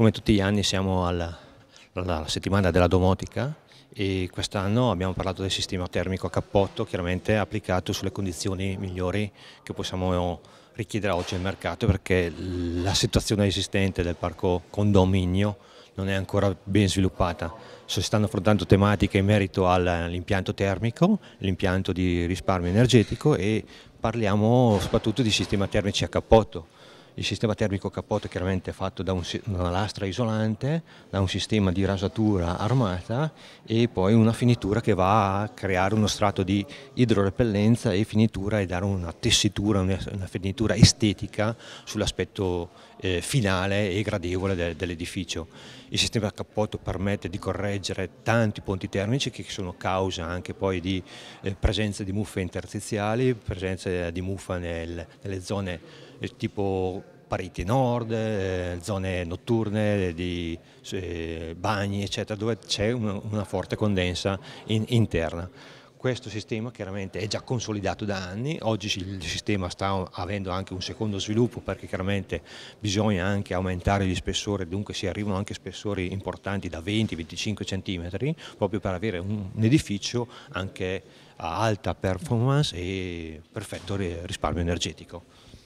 Come tutti gli anni siamo alla, alla settimana della domotica e quest'anno abbiamo parlato del sistema termico a cappotto, chiaramente applicato sulle condizioni migliori che possiamo richiedere oggi al mercato perché la situazione esistente del parco condominio non è ancora ben sviluppata. Si stanno affrontando tematiche in merito all'impianto termico, l'impianto di risparmio energetico e parliamo soprattutto di sistemi termici a cappotto il sistema termico capote chiaramente è fatto da, un, da, una lastra isolante, da un sistema di rasatura armata e poi una finitura che va a creare uno strato di idrorepellenza e finitura e dare una tessitura, una, finitura estetica sull'aspetto eh, finale e gradevole de, dell'edificio. Il sistema cappotto permette di correggere tanti ponti termici che sono causa anche poi di eh, presenza di muffe interstiziali, presenza di muffa nel, nelle zone eh, tipo pareti nord, eh, zone notturne di eh, bagni, eccetera, dove c'è una, una, forte condensa in, interna. Questo sistema chiaramente è già consolidato da anni, oggi il sistema sta avendo anche un secondo sviluppo perché chiaramente bisogna anche aumentare gli spessori, dunque si arrivano anche spessori importanti da 20-25 cm proprio per avere un edificio anche a alta performance e perfetto risparmio energetico.